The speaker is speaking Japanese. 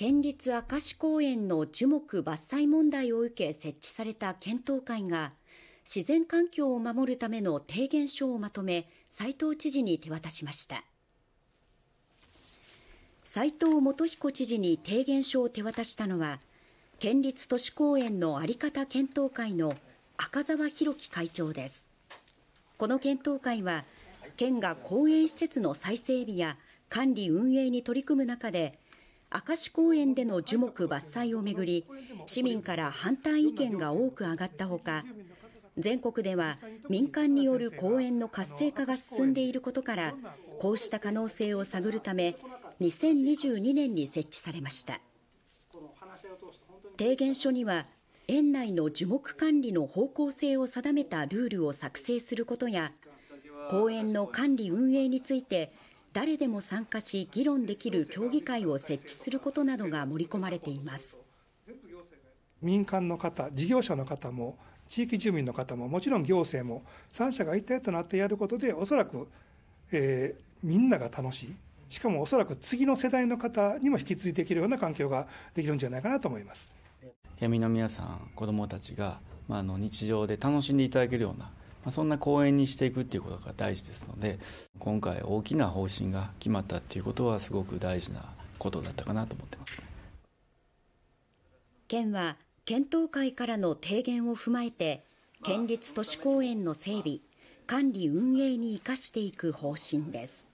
県立明石公園の樹木伐採問題を受け設置された検討会が自然環境を守るための提言書をまとめ斉藤知事に手渡しました斉藤元彦知事に提言書を手渡したのは県立都市公園の在り方検討会の赤澤弘樹会長ですこの検討会は県が公園施設の再整備や管理運営に取り組む中で明石公園での樹木伐採をめぐり市民から反対意見が多く上がったほか全国では民間による公園の活性化が進んでいることからこうした可能性を探るため2022年に設置されました提言書には園内の樹木管理の方向性を定めたルールを作成することや公園の管理運営について誰でも参加し議論できる協議会を設置することなどが盛り込まれています民間の方事業者の方も地域住民の方ももちろん行政も3者が一体となってやることでおそらく、えー、みんなが楽しいしかもおそらく次の世代の方にも引き継いでいけるような環境ができるんじゃないかなと思います県民の皆さん子どもたちが、まあ、あの日常で楽しんでいただけるようなまそんな講演にしていくっていうことが大事ですので今回大きな方針が決まったっていうことはすごく大事なことだったかなと思ってます、ね、県は検討会からの提言を踏まえて県立都市公園の整備管理運営に生かしていく方針です